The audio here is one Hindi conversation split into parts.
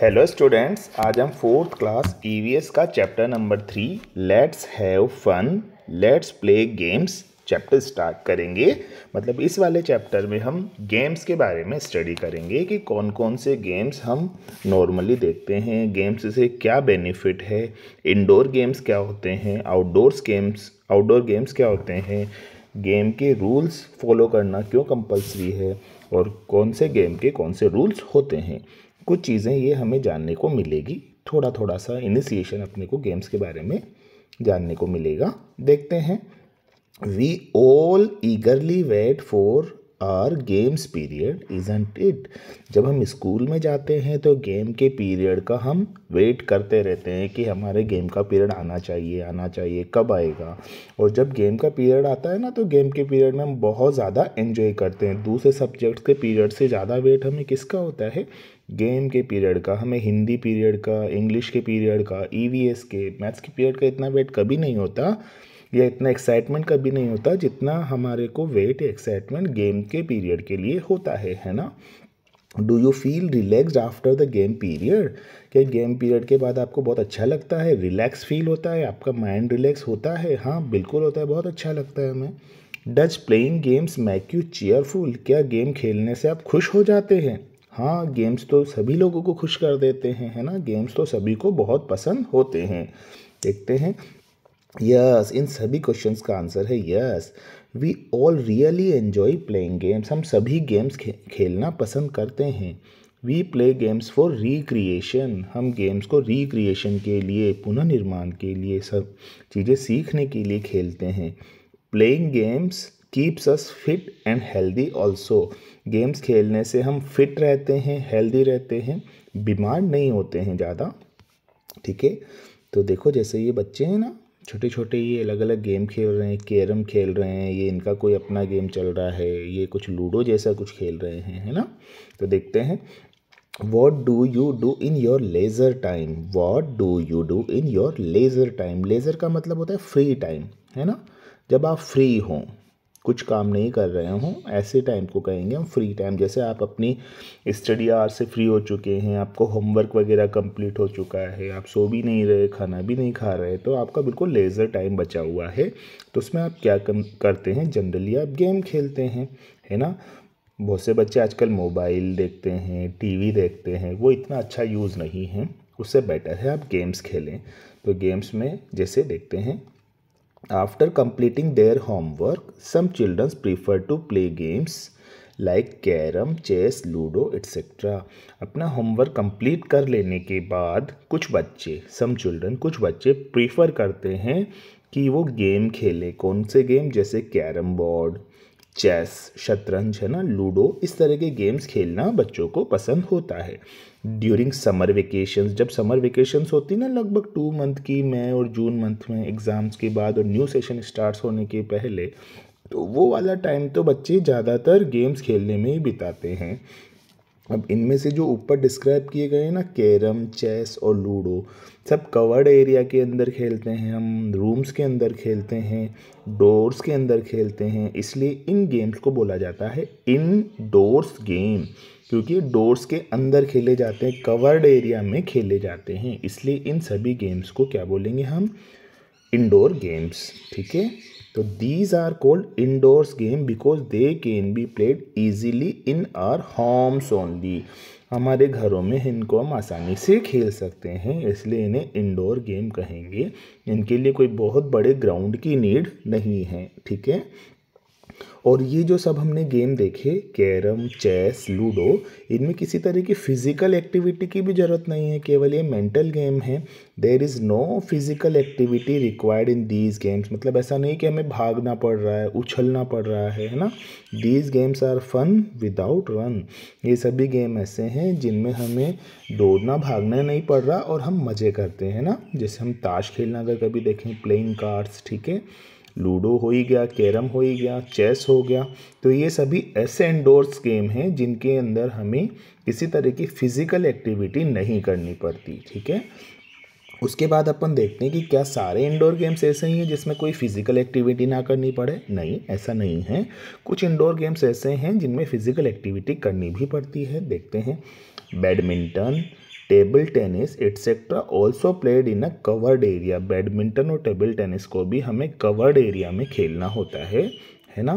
हेलो स्टूडेंट्स आज हम फोर्थ क्लास ईवीएस का chapter number three let's have fun let's play games chapter start करेंगे मतलब इस वाले चैप्टर में हम गेम्स के बारे में स्टडी करेंगे कि कौन कौन से गेम्स हम नॉर्मली देखते हैं गेम्स से क्या बेनिफिट है इंडोर गेम्स क्या होते हैं आउटडोर्स गेम्स आउटडोर गेम्स क्या होते हैं गेम के रूल्स फॉलो करना क्यों कंपलसरी है और कौन से गेम के कौन से रूल्स होते हैं कुछ चीज़ें ये हमें जानने को मिलेगी थोड़ा थोड़ा सा इनिशिएशन अपने को गेम्स के बारे में जानने को मिलेगा देखते हैं we all eagerly wait for our games period is it जब हम स्कूल में जाते हैं तो गेम के पीरियड का हम वेट करते रहते हैं कि हमारे गेम का पीरियड आना चाहिए आना चाहिए कब आएगा और जब गेम का पीरियड आता है ना तो गेम के पीरियड में हम बहुत ज़्यादा इन्जॉय करते हैं दूसरे सब्जेक्ट के पीरियड से ज़्यादा वेट हमें किसका होता है गेम के पीरियड का हमें हिंदी पीरियड का इंग्लिश के पीरियड का ई e के मैथ्स के पीरियड का इतना वेट कभी नहीं होता या इतना एक्साइटमेंट कभी नहीं होता जितना हमारे को वेट एक्साइटमेंट गेम के पीरियड के लिए होता है है ना do you feel relaxed after the game period क्या गेम पीरियड के बाद आपको बहुत अच्छा लगता है रिलैक्स फील होता है आपका माइंड रिलैक्स होता है हाँ बिल्कुल होता है बहुत अच्छा लगता है हमें does playing games make you cheerful क्या गेम खेलने से आप खुश हो जाते हैं हाँ गेम्स तो सभी लोगों को खुश कर देते हैं है ना गेम्स तो सभी को बहुत पसंद होते हैं देखते हैं यस इन सभी क्वेश्चन का आंसर है yes we all really enjoy playing games हम सभी गेम्स खे, खेलना पसंद करते हैं we play games for recreation हम गेम्स को रिक्रिएशन के लिए पुनर्निर्माण के लिए सब चीज़ें सीखने के लिए खेलते हैं playing games keeps us fit and healthy also games खेलने से हम फिट रहते हैं हेल्दी रहते हैं बीमार नहीं होते हैं ज़्यादा ठीक है तो देखो जैसे ये बच्चे हैं ना छोटे छोटे ये अलग अलग गेम खेल रहे हैं कैरम खेल रहे हैं ये इनका कोई अपना गेम चल रहा है ये कुछ लूडो जैसा कुछ खेल रहे हैं है ना तो देखते हैं what do you do in your leisure time what do you do in your leisure time leisure का मतलब होता है फ्री टाइम है ना जब आप फ्री हों कुछ काम नहीं कर रहे हों ऐसे टाइम को कहेंगे हम फ्री टाइम जैसे आप अपनी स्टडी आवर से फ्री हो चुके हैं आपको होमवर्क वगैरह कंप्लीट हो चुका है आप सो भी नहीं रहे खाना भी नहीं खा रहे तो आपका बिल्कुल लेज़र टाइम बचा हुआ है तो उसमें आप क्या करते हैं जनरली आप गेम खेलते हैं है ना बहुत से बच्चे आजकल मोबाइल देखते हैं टीवी देखते हैं वो इतना अच्छा यूज़ नहीं है उससे बेटर है आप गेम्स खेलें तो गेम्स में जैसे देखते हैं after completing their homework some childrens prefer to play games like carrom chess ludo etcetera अपना होमवर्क कंप्लीट कर लेने के बाद कुछ बच्चे सम चिल्ड्रन कुछ बच्चे प्रीफर करते हैं कि वो गेम खेलें कौन से गेम जैसे कैरम बोर्ड चेस शतरंज है ना लूडो इस तरह के गेम्स खेलना बच्चों को पसंद होता है ड्यूरिंग समर वेकेशंस जब समर वेकेशंस होती ना लगभग टू मंथ की मई और जून मंथ में एग्ज़ाम्स के बाद और न्यू सेशन स्टार्ट होने के पहले तो वो वाला टाइम तो बच्चे ज़्यादातर गेम्स खेलने में ही बिताते हैं अब इनमें से जो ऊपर डिस्क्राइब किए गए हैं ना कैरम चेस और लूडो सब कवर्ड एरिया के अंदर खेलते हैं हम रूम्स के अंदर खेलते हैं डोर्स के अंदर खेलते हैं इसलिए इन गेम्स को बोला जाता है इन डोर्स गेम क्योंकि डोर्स के अंदर खेले जाते हैं कवर्ड एरिया में खेले जाते हैं इसलिए इन सभी गेम्स को क्या बोलेंगे हम इंडोर गेम्स ठीक है तो these are called indoors game because they can be played easily in our homes only हमारे घरों में इनको हम आसानी से खेल सकते हैं इसलिए इन्हें इंडोर गेम कहेंगे इनके लिए कोई बहुत बड़े ग्राउंड की नीड नहीं है ठीक है और ये जो सब हमने गेम देखे कैरम चेस लूडो इनमें किसी तरह की फ़िज़िकल एक्टिविटी की भी ज़रूरत नहीं है केवल ये मेंटल गेम है there is no physical activity required in these games मतलब ऐसा नहीं कि हमें भागना पड़ रहा है उछलना पड़ रहा है है ना these games are fun without run ये सभी गेम ऐसे हैं जिनमें हमें दौड़ना भागना नहीं पड़ रहा और हम मज़े करते हैं ना जैसे हम ताश खेलना अगर कभी देखें प्लेइंग कार्ड्स ठीक है लूडो हो ही गया कैरम हो ही गया चेस हो गया तो ये सभी ऐसे इंडोर्स गेम हैं जिनके अंदर हमें किसी तरह की फिज़िकल एक्टिविटी नहीं करनी पड़ती ठीक है उसके बाद अपन देखते हैं कि क्या सारे इंडोर गेम्स ऐसे ही हैं जिसमें कोई फिज़िकल एक्टिविटी ना करनी पड़े नहीं ऐसा नहीं है कुछ इंडोर गेम्स ऐसे हैं जिनमें फ़िज़िकल एक्टिविटी करनी भी पड़ती है देखते हैं badminton table tennis etcetera also played in a covered area badminton और टेबल टेनिस को भी हमें कवर्ड एरिया में खेलना होता है है ना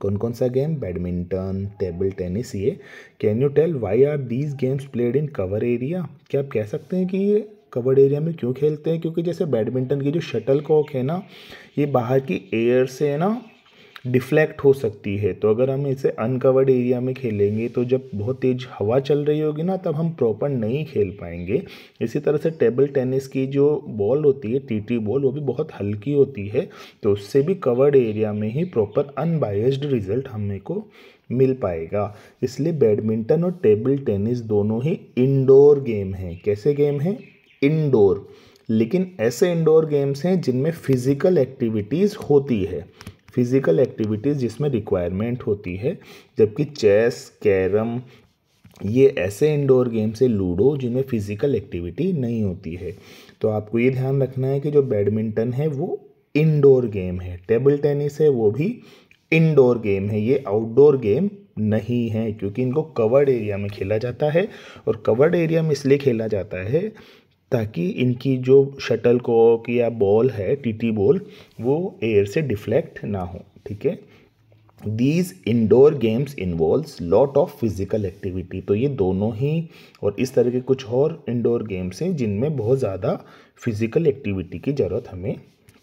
कौन कौन सा गेम बैडमिंटन टेबल टेनिस ये can you tell why are these games played in cover area क्या आप कह सकते हैं कि ये कवर्ड एरिया में क्यों खेलते हैं क्योंकि जैसे बैडमिंटन की जो शटल कॉक है ना ये बाहर की एयर से है ना डिफ्लेक्ट हो सकती है तो अगर हम इसे अनकवर्ड एरिया में खेलेंगे तो जब बहुत तेज़ हवा चल रही होगी ना तब हम प्रॉपर नहीं खेल पाएंगे इसी तरह से टेबल टेनिस की जो बॉल होती है टी टी बॉल वो भी बहुत हल्की होती है तो उससे भी कवर्ड एरिया में ही प्रॉपर अनबायस्ड रिजल्ट हमें को मिल पाएगा इसलिए बैडमिंटन और टेबल टेनिस दोनों ही इंडोर गेम हैं कैसे गेम हैं इंडोर लेकिन ऐसे इंडोर गेम्स हैं जिनमें फिज़िकल एक्टिविटीज़ होती है फिज़िकल एक्टिविटीज़ जिसमें रिक्वायरमेंट होती है जबकि चेस कैरम ये ऐसे इंडोर गेम्स है लूडो जिनमें फ़िज़िकल एक्टिविटी नहीं होती है तो आपको ये ध्यान रखना है कि जो बैडमिंटन है वो इंडोर गेम है टेबल टेनिस है वो भी इंडोर गेम है ये आउटडोर गेम नहीं है क्योंकि इनको कवर्ड एरिया में खेला जाता है और कवर्ड एरिया में इसलिए खेला जाता है ताकि इनकी जो शटल कॉक या बॉल है टीटी बॉल वो एयर से डिफ्लेक्ट ना हो ठीक है these indoor games involve lot of physical activity तो ये दोनों ही और इस तरह के कुछ और इंडोर गेम्स हैं जिनमें बहुत ज़्यादा फिजिकल एक्टिविटी की ज़रूरत हमें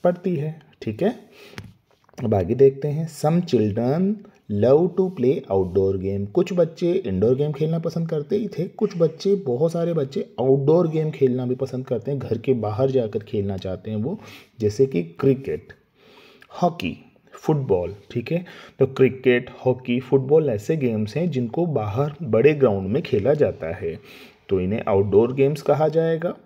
पड़ती है ठीक है अब आगे देखते हैं some children love to play outdoor game कुछ बच्चे इंडोर गेम खेलना पसंद करते ही थे कुछ बच्चे बहुत सारे बच्चे आउटडोर गेम खेलना भी पसंद करते हैं घर के बाहर जाकर खेलना चाहते हैं वो जैसे कि क्रिकेट हॉकी फुटबॉल ठीक है तो क्रिकेट हॉकी फुटबॉल ऐसे गेम्स हैं जिनको बाहर बड़े ग्राउंड में खेला जाता है तो इन्हें आउटडोर गेम्स कहा जाएगा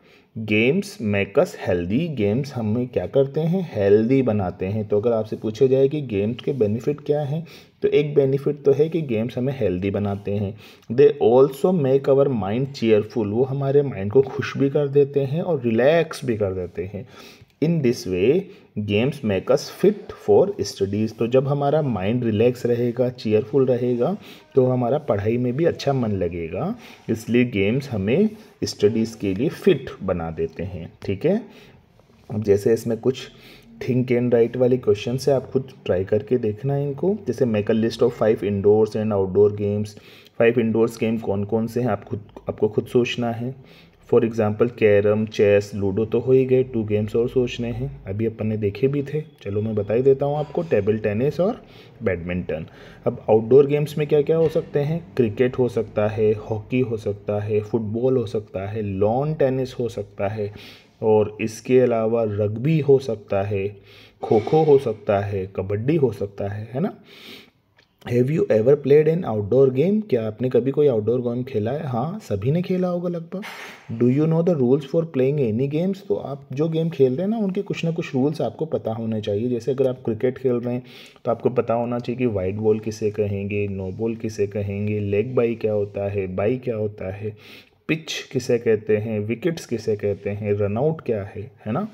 गेम्स मेकस हेल्दी गेम्स हमें क्या करते हैं हेल्दी बनाते हैं तो अगर आपसे पूछा जाए कि गेम्स के बेनिफिट क्या हैं तो एक बेनिफिट तो है कि गेम्स हमें हेल्दी बनाते हैं they also make our mind cheerful वो हमारे माइंड को खुश भी कर देते हैं और रिलैक्स भी कर देते हैं in this way games make us fit for studies तो जब हमारा माइंड रिलैक्स रहेगा चेयरफुल रहेगा तो हमारा पढ़ाई में भी अच्छा मन लगेगा इसलिए गेम्स हमें स्टडीज़ के लिए फ़िट बना देते हैं ठीक है अब जैसे इसमें कुछ थिंक एंड राइट वाले क्वेश्चन से आप खुद ट्राई करके देखना है इनको जैसे make a list of five indoors and outdoor games five indoors game कौन कौन से हैं आप खुद आपको खुद सोचना है for example carrom chess ludo तो हो ही गए टू गेम्स और सोचने हैं अभी अपन ने देखे भी थे चलो मैं बता ही देता हूँ आपको टेबल टेनिस और बैडमिंटन अब आउटडोर गेम्स में क्या क्या हो सकते हैं क्रिकेट हो सकता है हॉकी हो सकता है फुटबॉल हो सकता है लॉन टेनिस हो सकता है और इसके अलावा रग्बी हो सकता है खो खो हो सकता है कबड्डी हो सकता है है ना have you ever played an outdoor game क्या आपने कभी कोई आउटडोर गेम खेला है हाँ सभी ने खेला होगा लगभग do you know the rules for playing any games तो आप जो गेम खेल रहे हैं ना उनके कुछ ना कुछ रूल्स आपको पता होने चाहिए जैसे अगर आप क्रिकेट खेल रहे हैं तो आपको पता होना चाहिए कि वाइड बॉल किसे कहेंगे नो बॉल किसे कहेंगे लेग बाई क्या होता है बाई क्या होता है पिच किसे कहते हैं विकेट्स किसे कहते हैं रनआउट क्या है है ना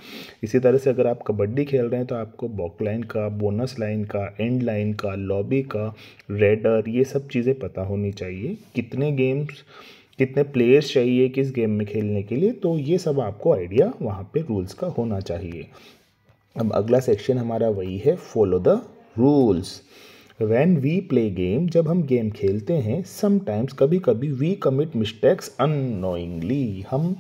इसी तरह से अगर आप कबड्डी खेल रहे हैं तो आपको बॉक लाइन का बोनस लाइन का एंड लाइन का लॉबी का रेडर ये सब चीज़ें पता होनी चाहिए कितने गेम्स कितने प्लेयर्स चाहिए किस गेम में खेलने के लिए तो ये सब आपको आइडिया वहाँ पे रूल्स का होना चाहिए अब अगला सेक्शन हमारा वही है follow the rules when we play game जब हम गेम खेलते हैं समटाइम्स कभी कभी वी कमिट मिस्टेक्स अनोइंगली हम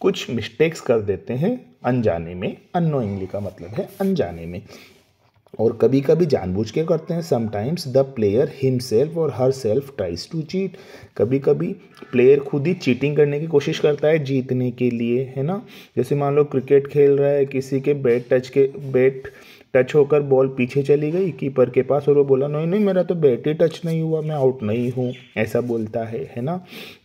कुछ मिस्टेक्स कर देते हैं अनजाने में अनोइंगली का मतलब है अनजाने में और कभी कभी जानबूझ के करते हैं समटाइम्स द प्लेयर हिमसेल्फ और herself tries to cheat कभी कभी प्लेयर खुद ही चीटिंग करने की कोशिश करता है जीतने के लिए है ना जैसे मान लो क्रिकेट खेल रहा है किसी के बैट टच के बैट टच होकर बॉल पीछे चली गई कीपर के पास और वो बोला नहीं नहीं मेरा तो बैट ही टच नहीं हुआ मैं आउट नहीं हूँ ऐसा बोलता है है ना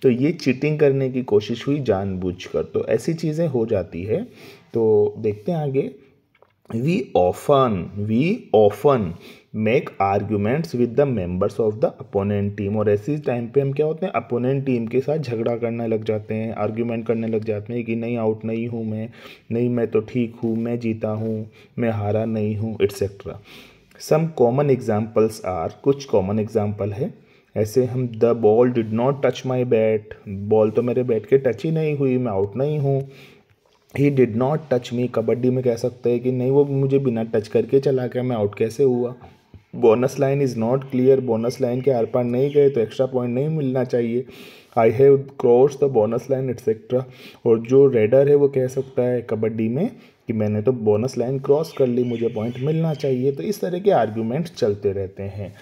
तो ये चीटिंग करने की कोशिश हुई जानबूझकर तो ऐसी चीज़ें हो जाती है तो देखते हैं आगे we often we often make arguments with the members of the opponent team और ऐसे टाइम पे हम क्या होते हैं अपोनेंट टीम के साथ झगड़ा करने लग जाते हैं आर्ग्यूमेंट करने लग जाते हैं कि नहीं आउट नहीं हूँ मैं नहीं मैं तो ठीक हूँ मैं जीता हूँ मैं हारा नहीं हूँ etcetera some common examples are कुछ कॉमन एग्जाम्पल है ऐसे हम the ball did not touch my bat ball तो मेरे बैट के टच ही नहीं हुई मैं आउट नहीं हूँ he did not touch me kabaddi में कह सकते हैं कि नहीं वो मुझे बिना टच करके चला गया मैं आउट कैसे हुआ bonus line is not clear bonus line के आर पार नहीं गए तो एक्स्ट्रा पॉइंट नहीं मिलना चाहिए I have cross the bonus line etcetera और जो रेडर है वो कह सकता है कबड्डी में कि मैंने तो बोनस लाइन क्रॉस कर ली मुझे पॉइंट मिलना चाहिए तो इस तरह के आर्ग्यूमेंट चलते रहते हैं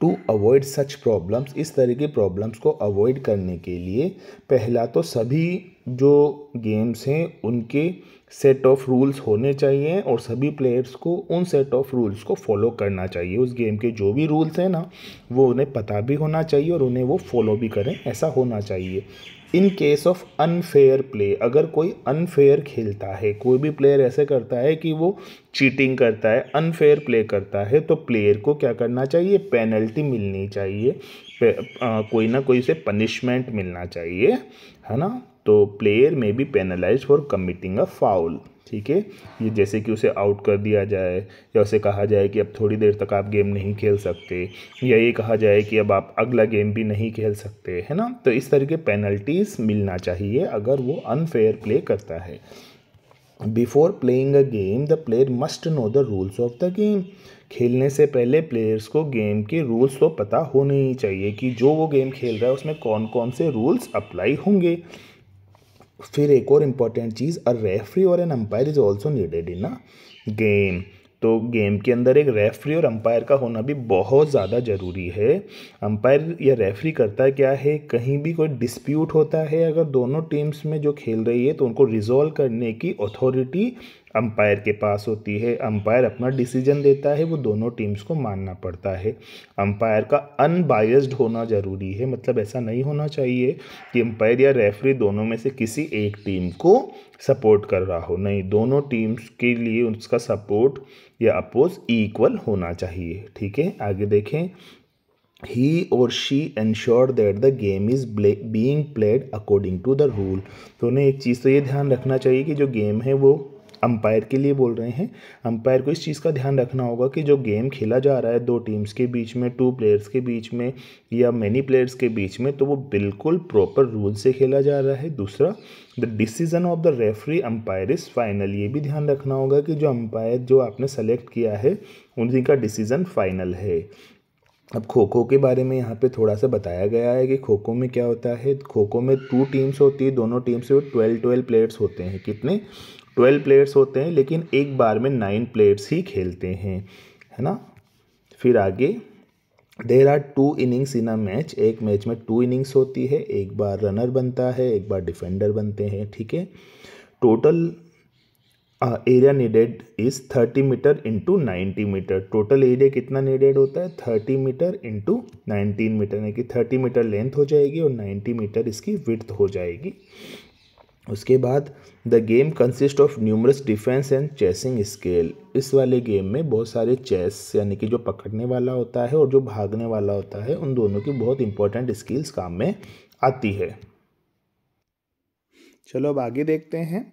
टू अवॉइड सच प्रॉब्लम्स इस तरह की प्रॉब्लम्स को अवॉइड करने के लिए पहला तो सभी जो गेम्स हैं उनके सेट ऑफ रूल्स होने चाहिए और सभी प्लेयर्स को उन सेट ऑफ रूल्स को फॉलो करना चाहिए उस गेम के जो भी रूल्स हैं ना वो उन्हें पता भी होना चाहिए और उन्हें वो फॉलो भी करें ऐसा होना चाहिए in case of unfair play अगर कोई अनफेयर खेलता है कोई भी प्लेयर ऐसे करता है कि वो चीटिंग करता है अनफेयर प्ले करता है तो प्लेयर को क्या करना चाहिए पेनल्टी मिलनी चाहिए पे, आ, कोई ना कोई से पनिशमेंट मिलना चाहिए है ना तो player may be penalise for committing a foul ठीक है ये जैसे कि उसे आउट कर दिया जाए या उसे कहा जाए कि अब थोड़ी देर तक आप गेम नहीं खेल सकते या ये कहा जाए कि अब आप अगला गेम भी नहीं खेल सकते है ना तो इस तरह के पेनल्टीज़ मिलना चाहिए अगर वो अनफेयर प्ले करता है before playing a game the player must know the rules of the game खेलने से पहले प्लेयर्स को गेम के रूल्स तो पता होने ही चाहिए कि जो वो गेम खेल रहा है उसमें कौन कौन से रूल्स अप्लाई होंगे फिर एक और इम्पॉर्टेंट चीज़ अ रेफरी और an umpire is also needed in a game तो गेम के अंदर एक रेफरी और अम्पायर का होना भी बहुत ज़्यादा ज़रूरी है अंपायर या रेफरी करता क्या है कहीं भी कोई डिस्प्यूट होता है अगर दोनों टीम्स में जो खेल रही है तो उनको रिजॉल्व करने की अथॉरिटी अंपायर के पास होती है अंपायर अपना डिसीजन देता है वो दोनों टीम्स को मानना पड़ता है अंपायर का अनबायस्ड होना ज़रूरी है मतलब ऐसा नहीं होना चाहिए कि अंपायर या रेफरी दोनों में से किसी एक टीम को सपोर्ट कर रहा हो नहीं दोनों टीम्स के लिए उसका सपोर्ट या अपोज इक्वल होना चाहिए ठीक है आगे देखें he or she ensured that the game is being played according to the rule तो उन्हें एक चीज़ तो ये ध्यान रखना चाहिए कि जो गेम है वो अंपायर के लिए बोल रहे हैं अंपायर को इस चीज़ का ध्यान रखना होगा कि जो गेम खेला जा रहा है दो टीम्स के बीच में टू प्लेयर्स के बीच में या मैनी प्लेयर्स के बीच में तो वो बिल्कुल प्रॉपर रूल से खेला जा रहा है दूसरा the decision of the referee umpire is final ये भी ध्यान रखना होगा कि जो अंपायर जो आपने सेलेक्ट किया है उन्हीं का डिसीज़न फाइनल है अब खो खो के बारे में यहाँ पे थोड़ा सा बताया गया है कि खो खो में क्या होता है खो खो में टू टीम्स होती है दोनों टीम्स से ट्वेल्व ट्वेल्व प्लेयर्स होते हैं कितने ट्वेल्व प्लेयर्स होते हैं लेकिन एक बार में नाइन प्लेयर्स ही खेलते हैं है ना फिर आगे there are two innings in a match एक मैच में टू इनिंग्स होती है एक बार रनर बनता है एक बार डिफेंडर बनते हैं ठीक है total area needed is thirty metre into ninety metre total area कितना नीडेड होता है thirty metre into nineteen metre यानी कि थर्टी मीटर लेंथ हो जाएगी और नाइन्टी मीटर इसकी विथ हो जाएगी उसके बाद the game consist of numerous defence and chasing scale इस वाले गेम में बहुत सारे चेस यानी कि जो पकड़ने वाला होता है और जो भागने वाला होता है उन दोनों की बहुत इंपॉर्टेंट स्किल्स काम में आती है चलो अब आगे देखते हैं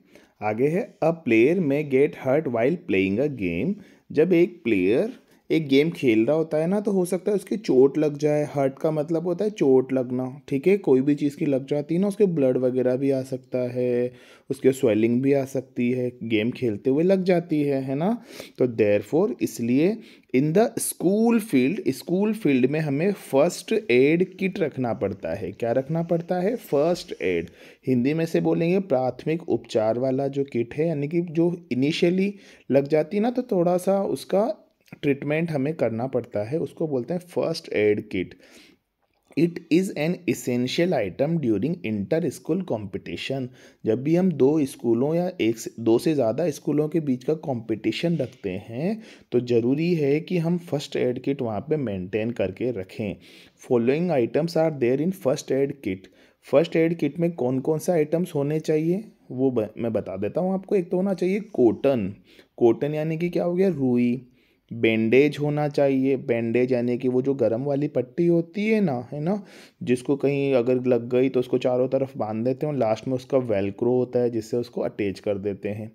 आगे है a player may get hurt while playing a game जब एक प्लेयर एक गेम खेल रहा होता है ना तो हो सकता है उसकी चोट लग जाए हर्ट का मतलब होता है चोट लगना ठीक है कोई भी चीज़ की लग जाती है ना उसके ब्लड वगैरह भी आ सकता है उसके स्वेलिंग भी आ सकती है गेम खेलते हुए लग जाती है है ना तो देर फोर इसलिए in the school field school field में हमें फर्स्ट एड किट रखना पड़ता है क्या रखना पड़ता है फर्स्ट एड हिंदी में से बोलेंगे प्राथमिक उपचार वाला जो किट है यानी कि जो इनिशियली लग जाती है ना तो थोड़ा सा उसका ट्रीटमेंट हमें करना पड़ता है उसको बोलते हैं first aid kit it is an essential item during inter school competition जब भी हम दो स्कूलों या एक दो से ज़्यादा स्कूलों के बीच का कॉम्पिटिशन रखते हैं तो ज़रूरी है कि हम फर्स्ट एड किट वहाँ पर मैंटेन करके रखें following items are there in first aid kit first aid kit में कौन कौन सा आइटम्स होने चाहिए वो मैं बता देता हूँ आपको एक तो होना चाहिए कॉटन कॉटन यानी कि क्या हो गया रुई बैंडेज होना चाहिए बैंडेज यानी कि वो जो गर्म वाली पट्टी होती है ना है ना जिसको कहीं अगर लग गई तो उसको चारों तरफ बांध देते हैं और लास्ट में उसका वेलक्रो होता है जिससे उसको अटैच कर देते हैं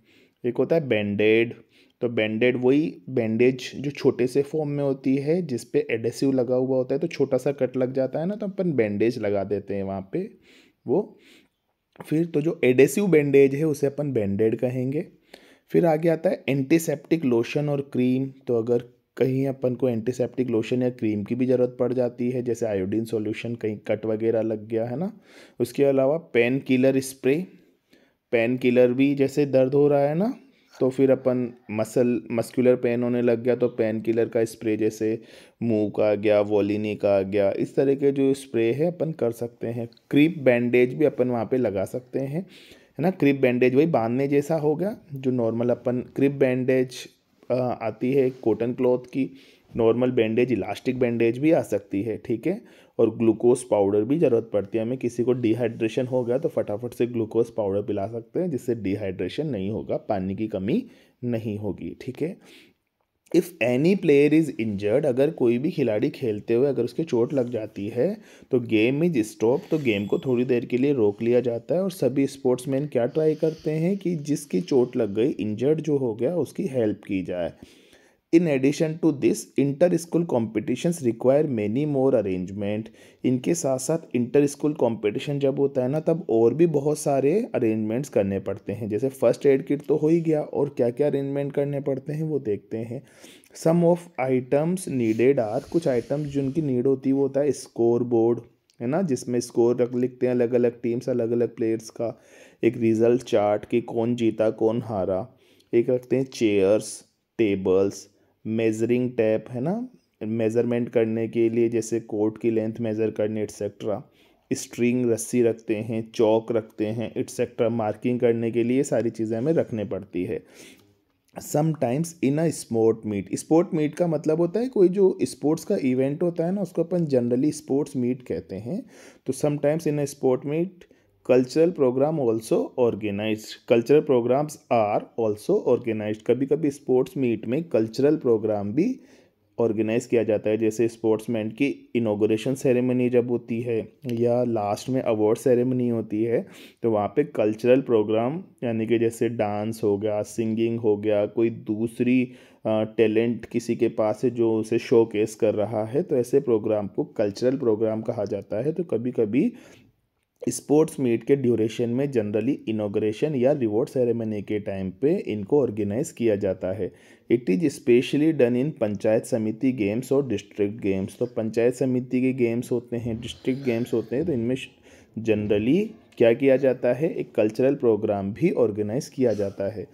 एक होता है बैंडेड तो बैंडेड वही बैंडेज जो छोटे से फॉर्म में होती है जिस पे एडेसिव लगा हुआ होता है तो छोटा सा कट लग जाता है ना तो अपन बैंडेज लगा देते हैं वहाँ पे वो फिर तो जो एडेसिव बैंडेज है उसे अपन बैंडेड कहेंगे फिर आगे आता है एंटीसेप्टिक लोशन और क्रीम तो अगर कहीं अपन को एंटीसेप्टिक लोशन या क्रीम की भी ज़रूरत पड़ जाती है जैसे आयोडीन सॉल्यूशन कहीं कट वगैरह लग गया है ना उसके अलावा painkiller spray painkiller भी जैसे दर्द हो रहा है ना तो फिर अपन मसल मस्कुलर पेन होने लग गया तो पेन किलर का स्प्रे जैसे मुंह का आ गया वॉलिनी का आ गया इस तरह के जो स्प्रे है अपन कर सकते हैं क्रीप बैंडेज भी अपन वहाँ पे लगा सकते हैं है ना क्रिप बैंडेज वही बांधने जैसा हो गया जो नॉर्मल अपन क्रिप बैंडेज आती है कॉटन क्लॉथ की नॉर्मल बैंडेज इलास्टिक बैंडेज भी आ सकती है ठीक है और ग्लूकोज पाउडर भी ज़रूरत पड़ती है हमें किसी को डिहाइड्रेशन हो गया तो फटाफट से ग्लूकोज पाउडर पिला सकते हैं जिससे डिहाइड्रेशन नहीं होगा पानी की कमी नहीं होगी ठीक है if any player is injured अगर कोई भी खिलाड़ी खेलते हुए अगर उसके चोट लग जाती है तो गेम इज स्टॉप तो गेम को थोड़ी देर के लिए रोक लिया जाता है और सभी स्पोर्ट्समैन क्या ट्राई करते हैं कि जिसकी चोट लग गई इंजर्ड जो हो गया उसकी हेल्प की जाए in addition to this inter school competitions require many more arrangement इनके साथ साथ इंटर स्कूल कॉम्पिटिशन जब होता है ना तब और भी बहुत सारे अरेंजमेंट्स करने पड़ते हैं जैसे फर्स्ट एड किट तो हो ही गया और क्या क्या अरेंजमेंट करने पड़ते हैं वो देखते हैं some of items needed are कुछ आइटम्स जिनकी नीड होती है वो होता है स्कोर बोर्ड है ना जिसमें स्कोर रख लिखते हैं अलग अलग टीम्स अलग अलग प्लेयर्स का एक रिज़ल्ट चार्ट कि कौन जीता कौन हारा एक रखते हैं चेयर्स टेबल्स मेज़रिंग टैप है ना मेज़रमेंट करने के लिए जैसे कोट की लेंथ मेज़र करने एट्सेट्रा स्ट्रिंग रस्सी रखते हैं चौक रखते हैं एट्सेट्रा मार्किंग करने के लिए सारी चीज़ें हमें रखने पड़ती है sometimes in a sport meet sport meet का मतलब होता है कोई जो स्पोर्ट्स का इवेंट होता है ना उसको अपन जनरली स्पोर्ट्स मीट कहते हैं तो sometimes in a sport meet cultural programme also organise cultural programmes are also organise कभी कभी स्पोर्ट्स मीट में कल्चरल प्रोग्राम भी ऑर्गेनाइज़ किया जाता है जैसे स्पोर्ट्समैन की इनोग्रेशन सेरेमनी जब होती है या लास्ट में अवार्ड सेरेमनी होती है तो वहाँ पे कल्चरल प्रोग्राम यानी कि जैसे डांस हो गया सिंगिंग हो गया कोई दूसरी टैलेंट किसी के पास है जो उसे शोकेस कर रहा है तो ऐसे प्रोग्राम को कल्चरल प्रोग्राम कहा जाता है तो कभी कभी स्पोर्ट्स मीट के ड्यूरेशन में जनरली इनोग्रेशन या रिवॉर्ड सेरेमनी के टाइम पे इनको ऑर्गेनाइज किया जाता है it is specially done in panchayat samiti games और डिस्ट्रिक्ट गेम्स तो पंचायत समिति के गेम्स होते हैं डिस्ट्रिक्ट गेम्स होते हैं तो इनमें जनरली क्या किया जाता है एक कल्चरल प्रोग्राम भी ऑर्गेनाइज किया जाता है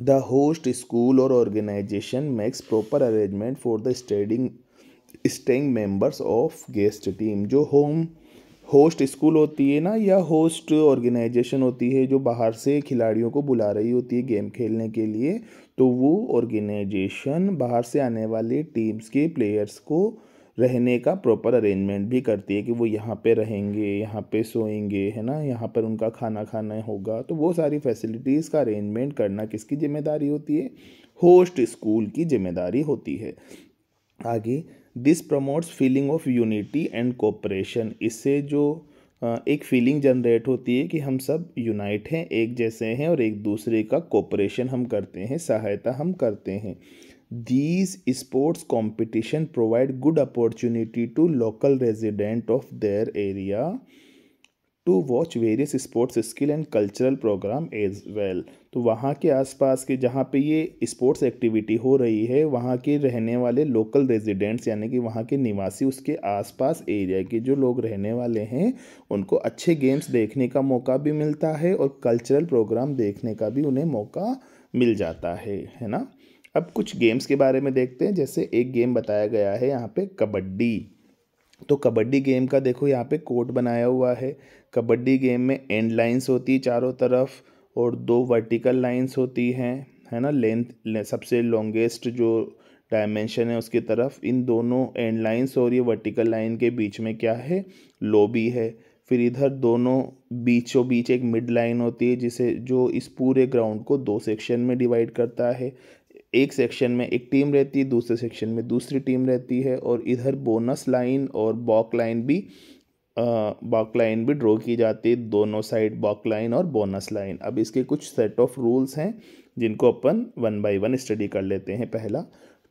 द होस्ट स्कूल और organisation makes proper arrangement for the standing staying members of guest team जो होम होस्ट स्कूल होती है ना या होस्ट ऑर्गेनाइजेशन होती है जो बाहर से खिलाड़ियों को बुला रही होती है गेम खेलने के लिए तो वो ऑर्गेनाइजेशन बाहर से आने वाले टीम्स के प्लेयर्स को रहने का प्रॉपर अरेंजमेंट भी करती है कि वो यहाँ पे रहेंगे यहाँ पे सोएंगे है ना यहाँ पर उनका खाना खाना होगा तो वो सारी फैसिलिटीज़ का अरेंजमेंट करना किसकी जिम्मेदारी होती है होस्ट स्कूल की जिम्मेदारी होती है आगे this promotes feeling of unity and cooperation इससे जो एक फीलिंग जनरेट होती है कि हम सब यूनाइट हैं एक जैसे हैं और एक दूसरे का कोपरेशन हम करते हैं सहायता हम करते हैं these sports competition provide good opportunity to local resident of their area to watch various sports skill and cultural programme as well तो वहाँ के आसपास के जहाँ पे ये स्पोर्ट्स एक्टिविटी हो रही है वहाँ के रहने वाले लोकल रेजिडेंट्स यानी कि वहाँ के निवासी उसके आसपास एरिया के जो लोग रहने वाले हैं उनको अच्छे गेम्स देखने का मौका भी मिलता है और कल्चरल प्रोग्राम देखने का भी उन्हें मौका मिल जाता है है ना अब कुछ गेम्स के बारे में देखते हैं जैसे एक गेम बताया गया है यहाँ पर कबड्डी तो कबड्डी गेम का देखो यहाँ पे कोर्ट बनाया हुआ है कबड्डी गेम में एंड लाइंस होती है चारों तरफ और दो वर्टिकल लाइंस होती हैं है ना लेंथ सबसे लॉन्गेस्ट जो डायमेंशन है उसकी तरफ इन दोनों एंड लाइंस और ये वर्टिकल लाइन के बीच में क्या है लोबी है फिर इधर दोनों बीचों बीच एक मिड लाइन होती है जिसे जो इस पूरे ग्राउंड को दो सेक्शन में डिवाइड करता है एक सेक्शन में एक टीम रहती है दूसरे सेक्शन में दूसरी टीम रहती है और इधर बोनस लाइन और बॉक लाइन भी बॉक लाइन भी ड्रॉ की जाती है दोनों साइड बॉक लाइन और बोनस लाइन अब इसके कुछ सेट ऑफ रूल्स हैं जिनको अपन वन बाय वन स्टडी कर लेते हैं पहला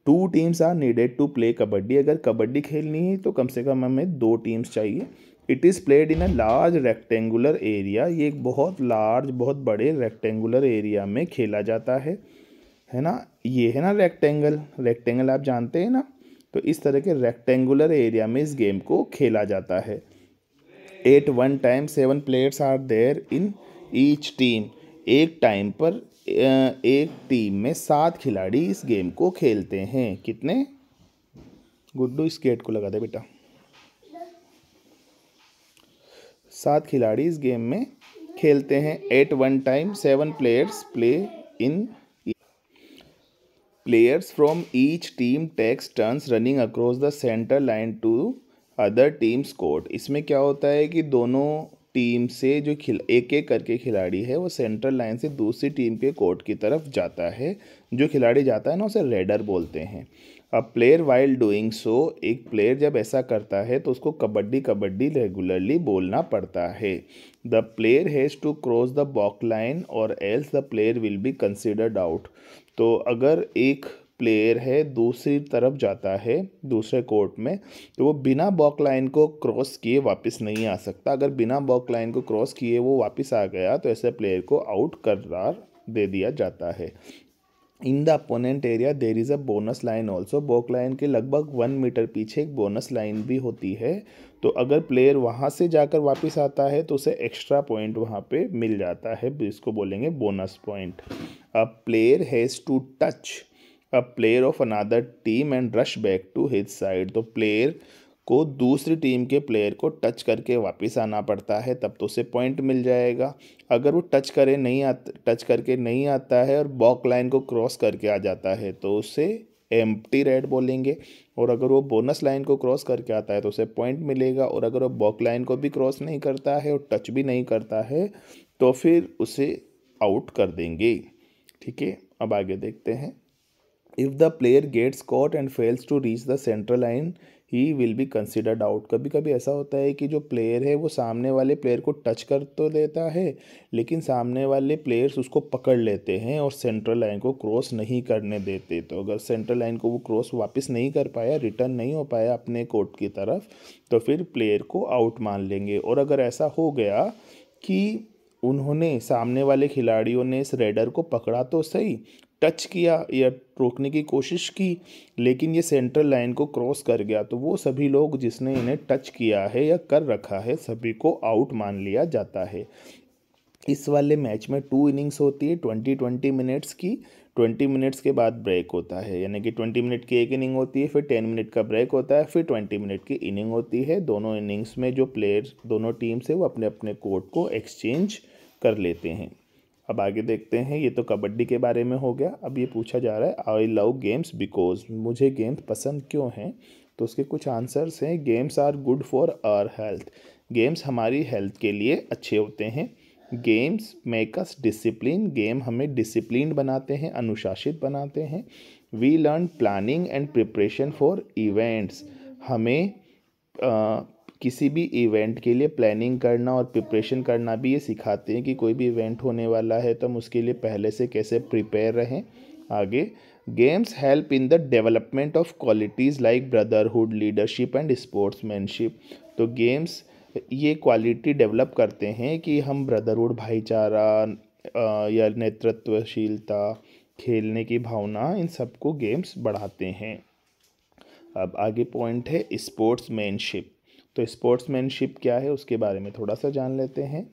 two teams are needed to play kabaddi अगर कबड्डी खेलनी है तो कम से कम हमें दो टीम्स चाहिए it is played in a large rectangular area ये एक बहुत लार्ज बहुत बड़े रेक्टेंगुलर एरिया में खेला जाता है है ना ये है ना रेक्टेंगल रेक्टेंगल आप जानते हैं ना तो इस तरह के रेक्टेंगुलर एरिया में इस गेम को खेला जाता है at one time seven players are there in each team एक टाइम पर एक टीम में सात खिलाड़ी इस गेम को खेलते हैं कितने गुड्डू स्केट को लगा दे बेटा सात खिलाड़ी इस गेम में खेलते हैं at one time seven players play in players from each team takes turns running across the centre line to other team court इसमें क्या होता है कि दोनों टीम से जो खिल एक एक करके खिलाड़ी है वो सेंट्रल लाइन से दूसरी टीम के कोर्ट की तरफ जाता है जो खिलाड़ी जाता है ना उसे रेडर बोलते हैं अब प्लेयर वाइल डूइंग सो एक प्लेयर जब ऐसा करता है तो उसको कबड्डी कबड्डी रेगुलरली बोलना पड़ता है the player has to cross the baulk line और else the player will be considered out तो अगर एक प्लेयर है दूसरी तरफ जाता है दूसरे कोर्ट में तो वो बिना बॉक लाइन को क्रॉस किए वापस नहीं आ सकता अगर बिना बॉक लाइन को क्रॉस किए वो वापस आ गया तो ऐसे प्लेयर को आउट करार दे दिया जाता है in the opponent area there is a bonus line also baulk line के लगभग वन मीटर पीछे एक बोनस लाइन भी होती है तो अगर प्लेयर वहाँ से जाकर वापस आता है तो उसे एक्स्ट्रा पॉइंट वहाँ पे मिल जाता है इसको बोलेंगे bonus point a player has to touch a player of another team and rush back to his side तो प्लेयर को दूसरी टीम के प्लेयर को टच करके वापस आना पड़ता है तब तो उसे पॉइंट मिल जाएगा अगर वो टच करे नहीं आता टच करके नहीं आता है और बॉक लाइन को क्रॉस करके आ जाता है तो उसे टी रेड बोलेंगे और अगर वो बोनस लाइन को क्रॉस करके आता है तो उसे पॉइंट मिलेगा और अगर वो बॉक लाइन को भी क्रॉस नहीं करता है और टच भी नहीं करता है तो फिर उसे आउट कर देंगे ठीक है अब आगे देखते हैं if the player gets caught and fails to reach the central line he will be considered out कभी कभी ऐसा होता है कि जो प्लेयर है वो सामने वाले प्लेयर को टच कर तो देता है लेकिन सामने वाले प्लेयर्स उसको पकड़ लेते हैं और सेंट्रल लाइन को क्रॉस नहीं करने देते तो अगर सेंट्रल लाइन को वो क्रॉस वापस नहीं कर पाया रिटर्न नहीं हो पाया अपने कोर्ट की तरफ तो फिर प्लेयर को आउट मान लेंगे और अगर ऐसा हो गया कि उन्होंने सामने वाले खिलाड़ियों ने इस रेडर को पकड़ा तो सही टच किया या रोकने की कोशिश की लेकिन ये सेंट्रल लाइन को क्रॉस कर गया तो वो सभी लोग जिसने इन्हें टच किया है या कर रखा है सभी को आउट मान लिया जाता है इस वाले मैच में टू इनिंग्स होती है ट्वेंटी ट्वेंटी मिनट्स की ट्वेंटी मिनट्स के बाद ब्रेक होता है यानी कि ट्वेंटी मिनट की एक इनिंग होती है फिर टेन मिनट का ब्रेक होता है फिर ट्वेंटी मिनट की इनिंग होती है दोनों इनिंग्स में जो प्लेयर्स दोनों टीम्स है वो अपने अपने कोर्ट को एक्सचेंज कर लेते हैं अब आगे देखते हैं ये तो कबड्डी के बारे में हो गया अब ये पूछा जा रहा है आई लव गेम्स बिकॉज मुझे गेम्स पसंद क्यों हैं तो उसके कुछ आंसर्स हैं games are good for our health games हमारी हेल्थ के लिए अच्छे होते हैं गेम्स मेकअस डिसिप्लिन गेम हमें डिसिप्लिन बनाते हैं अनुशासित बनाते हैं we learn planning and preparation for events हमें किसी भी इवेंट के लिए प्लानिंग करना और प्रिपरेशन करना भी ये सिखाते हैं कि कोई भी इवेंट होने वाला है तो हम उसके लिए पहले से कैसे प्रिपेयर रहें आगे games help in the development of qualities like brotherhood leadership and sportsmanship तो गेम्स ये क्वालिटी डेवलप करते हैं कि हम ब्रदरहुड भाईचारा या नेतृत्वशीलता खेलने की भावना इन सबको गेम्स बढ़ाते हैं अब आगे पॉइंट है स्पोर्ट्समैनशिप तो स्पोर्ट्समैनशिप क्या है उसके बारे में थोड़ा सा जान लेते हैं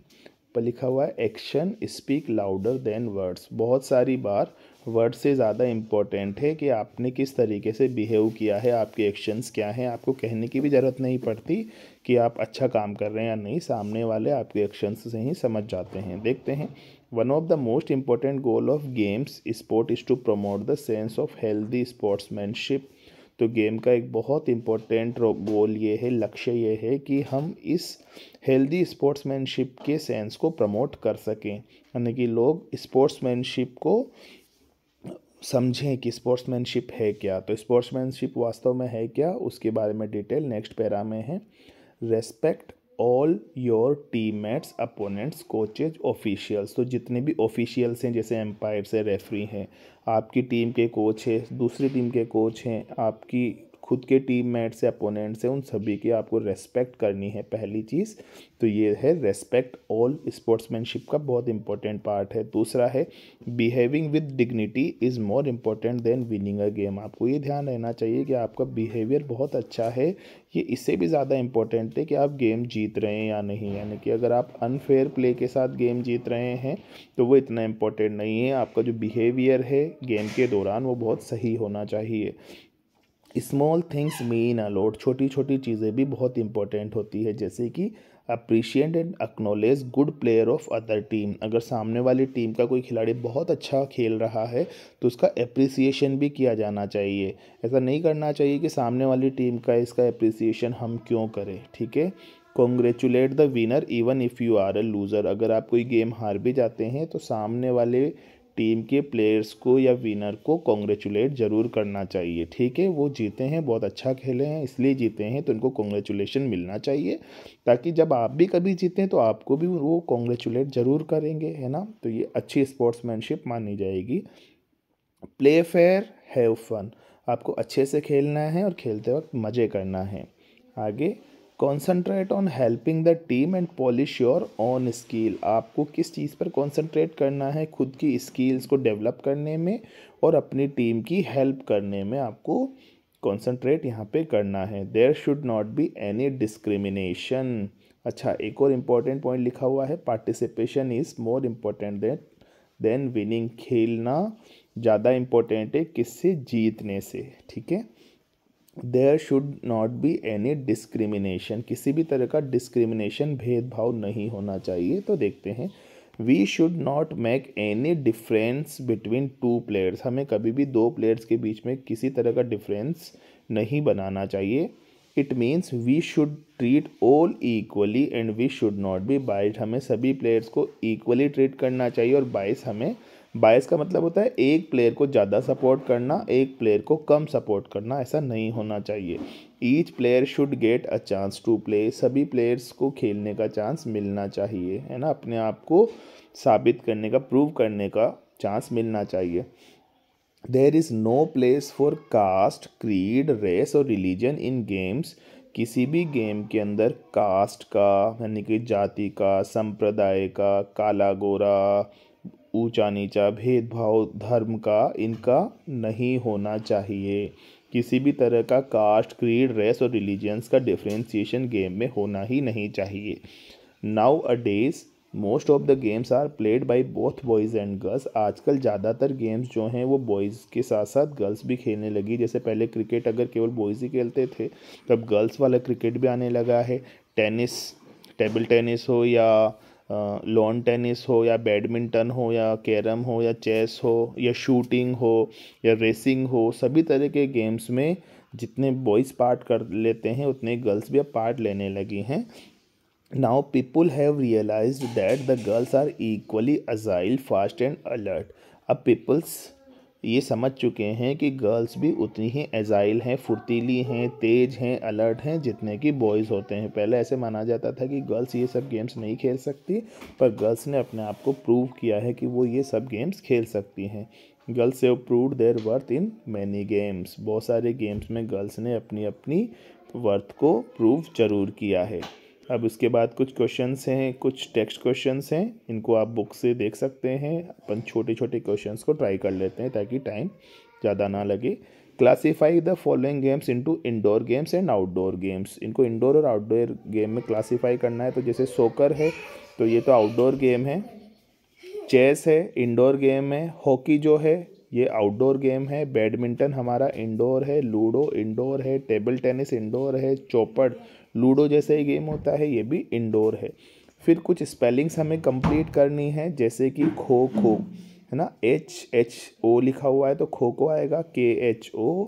पर लिखा हुआ है action speak louder than words बहुत सारी बार वर्ड से ज़्यादा इम्पॉर्टेंट है कि आपने किस तरीके से बिहेव किया है आपके एक्शंस क्या हैं आपको कहने की भी ज़रूरत नहीं पड़ती कि आप अच्छा काम कर रहे हैं या नहीं सामने वाले आपके एक्शंस से ही समझ जाते हैं देखते हैं one of the most important goal of games sport is to promote the sense of healthy sportsmanship तो गेम का एक बहुत इम्पोर्टेंट रोल ये है लक्ष्य ये है कि हम इस हेल्दी स्पोर्ट्समैनशिप के सेंस को प्रमोट कर सकें यानी कि लोग स्पोर्ट्समैनशिप को समझें कि स्पोर्ट्समैनशिप है क्या तो स्पोर्ट्समैनशिप वास्तव में है क्या उसके बारे में डिटेल नेक्स्ट पैरा में है respect all your mates opponents coaches officials तो जितने भी ऑफिशियल्स हैं जैसे एम्पायर से रेफरी हैं आपकी टीम के कोच हैं दूसरी टीम के कोच हैं आपकी खुद के टीम मेट से अपोनेंट से उन सभी की आपको रेस्पेक्ट करनी है पहली चीज़ तो ये है रेस्पेक्ट ऑल स्पोर्ट्समैनशिप का बहुत इंपॉर्टेंट पार्ट है दूसरा है behaving with dignity is more important than winning a game आपको ये ध्यान रहना चाहिए कि आपका बिहेवियर बहुत अच्छा है ये इससे भी ज़्यादा इम्पोर्टेंट है कि आप गेम जीत रहे हैं या नहीं यानी कि अगर आप अनफेयर प्ले के साथ गेम जीत रहे हैं तो वो इतना इम्पोर्टेंट नहीं है आपका जो बिहेवियर है गेम के दौरान वो बहुत सही होना चाहिए स्मॉल थिंग्स मीन अलोट छोटी छोटी चीज़ें भी बहुत इंपॉर्टेंट होती है जैसे कि appreciate and acknowledge good player of other team अगर सामने वाली टीम का कोई खिलाड़ी बहुत अच्छा खेल रहा है तो उसका अप्रिसिएशन भी किया जाना चाहिए ऐसा नहीं करना चाहिए कि सामने वाली टीम का इसका अप्रिसिएशन हम क्यों करें ठीक है congratulate the winner even if you are a loser अगर आप कोई गेम हार भी जाते हैं तो सामने वाले टीम के प्लेयर्स को या विनर को कॉन्ग्रेचुलेट ज़रूर करना चाहिए ठीक है वो जीते हैं बहुत अच्छा खेले हैं इसलिए जीते हैं तो उनको कॉन्ग्रेचुलेशन मिलना चाहिए ताकि जब आप भी कभी जीतें तो आपको भी वो कॉन्ग्रेचुलेट ज़रूर करेंगे है ना तो ये अच्छी स्पोर्ट्समैनशिप मानी जाएगी प्ले फेयर हैव फन आपको अच्छे से खेलना है और खेलते वक्त मज़े करना है आगे concentrate on helping the team and polish your own skill आपको किस चीज़ पर कॉन्सनट्रेट करना है खुद की स्किल्स को डेवलप करने में और अपनी टीम की हेल्प करने में आपको कॉन्सनट्रेट यहाँ पे करना है there should not be any discrimination अच्छा एक और इम्पॉर्टेंट पॉइंट लिखा हुआ है participation is more important than than winning खेलना ज़्यादा इम्पोर्टेंट है किससे जीतने से ठीक है there should not be any discrimination किसी भी तरह का डिस्क्रिमिनेशन भेदभाव नहीं होना चाहिए तो देखते हैं we should not make any difference between two players हमें कभी भी दो प्लेयर्स के बीच में किसी तरह का डिफरेंस नहीं बनाना चाहिए it means we should treat all equally and we should not be bite हमें सभी प्लेयर्स को इक्वली ट्रीट करना चाहिए और बाइस हमें बायस का मतलब होता है एक प्लेयर को ज़्यादा सपोर्ट करना एक प्लेयर को कम सपोर्ट करना ऐसा नहीं होना चाहिए each player should get a chance to play सभी प्लेयर्स को खेलने का चांस मिलना चाहिए है ना अपने आप को साबित करने का प्रूव करने का चांस मिलना चाहिए there is no place for caste creed race और रिलीजन इन गेम्स किसी भी गेम के अंदर कास्ट का यानी कि जाति का संप्रदाय का काला गोरा ऊंचा नीचा भेदभाव धर्म का इनका नहीं होना चाहिए किसी भी तरह का कास्ट क्रीड रेस और रिलीजियंस का डिफ्रेंसीशन गेम में होना ही नहीं चाहिए nowadays most of the games are played by both boys and girls आजकल ज़्यादातर गेम्स जो हैं वो बॉयज़ के साथ साथ गर्ल्स भी खेलने लगी जैसे पहले क्रिकेट अगर केवल बॉयज़ ही खेलते थे तब गर्ल्स वाला क्रिकेट भी आने लगा है टेनिस टेबल टेनिस हो या लॉन टेनिस हो या बैडमिंटन हो या कैरम हो या चेस हो या शूटिंग हो या रेसिंग हो सभी तरह के गेम्स में जितने बॉयज़ पार्ट कर लेते हैं उतने गर्ल्स भी अब पार्ट लेने लगी हैं now people have realise that the girls are equally agile fast and alert अब पीपल्स ये समझ चुके हैं कि गर्ल्स भी उतनी ही एजाइल हैं फुर्तीली हैं तेज हैं अलर्ट हैं जितने कि बॉयज़ होते हैं पहले ऐसे माना जाता था कि गर्ल्स ये सब गेम्स नहीं खेल सकती पर गर्ल्स ने अपने आप को प्रूव किया है कि वो ये सब गेम्स खेल सकती हैं girls have prove their worth in many games बहुत सारे गेम्स में गर्ल्स ने अपनी अपनी वर्थ को प्रूव जरूर किया है अब उसके बाद कुछ क्वेश्चंस हैं कुछ टेक्स्ट क्वेश्चंस हैं इनको आप बुक से देख सकते हैं अपन छोटे छोटे क्वेश्चंस को ट्राई कर लेते हैं ताकि टाइम ज़्यादा ना लगे classify the following games into indoor games and outdoor games इनको इंडोर और आउटडोर गेम में क्लासीफाई करना है तो जैसे सोकर है तो ये तो आउटडोर गेम है चेस है इंडोर गेम है हॉकी जो है ये आउटडोर गेम है बैडमिंटन हमारा इंडोर है लूडो इंडोर है टेबल टेनिस इंडोर है चौपड़ लूडो जैसा ही गेम होता है ये भी इंडोर है फिर कुछ स्पेलिंग्स हमें कंप्लीट करनी है जैसे कि खो खो है ना एच एच ओ लिखा हुआ है तो खो खो आएगा के एच ओ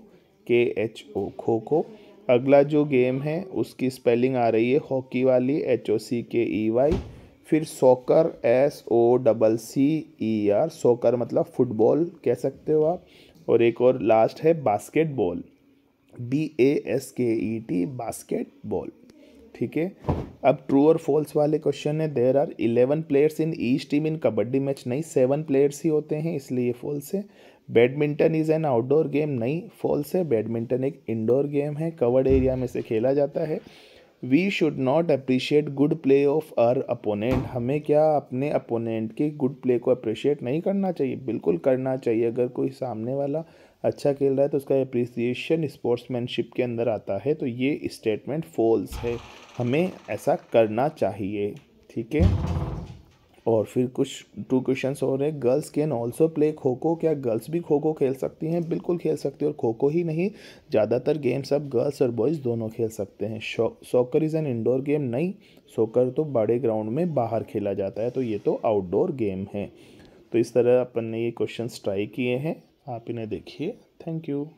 के एच ओ खो खो अगला जो गेम है उसकी स्पेलिंग आ रही है हॉकी वाली H O C K E Y फिर soccer S O double C E R soccer मतलब फुटबॉल कह सकते हो आप और एक और लास्ट है बास्केटबॉल बी ए एस के ई टी बास्केट बॉल ठीक है अब ट्रू और फॉल्स वाले क्वेश्चन है there are eleven players in each team in kabaddi match नहीं सेवन प्लेयर्स ही होते हैं इसलिए ये फॉल्स है badminton is an outdoor game नहीं फॉल्स है बैडमिंटन एक इंडोर गेम है कवर्ड एरिया में से खेला जाता है we should not appreciate good play of our opponent हमें क्या अपने अपोनेंट के गुड प्ले को अप्रिशिएट नहीं करना चाहिए बिल्कुल करना चाहिए अगर कोई सामने वाला अच्छा खेल रहा है तो उसका अप्रिसिएशन स्पोर्ट्समैनशिप के अंदर आता है तो ये स्टेटमेंट फॉल्स है हमें ऐसा करना चाहिए ठीक है और फिर कुछ टू क्वेश्चंस और हैं गर्ल्स कैन ऑल्सो प्ले खो खो क्या गर्ल्स भी खो खो खेल सकती हैं बिल्कुल खेल सकती है और खो खो ही नहीं ज़्यादातर गेम्स अब गर्ल्स और बॉयज़ दोनों खेल सकते हैं soccer is an indoor game नहीं सॉकर तो बड़े ग्राउंड में बाहर खेला जाता है तो ये तो आउटडोर गेम है तो इस तरह अपन ने ये क्वेश्चन ट्राई किए हैं आप इन्हें देखिए थैंक यू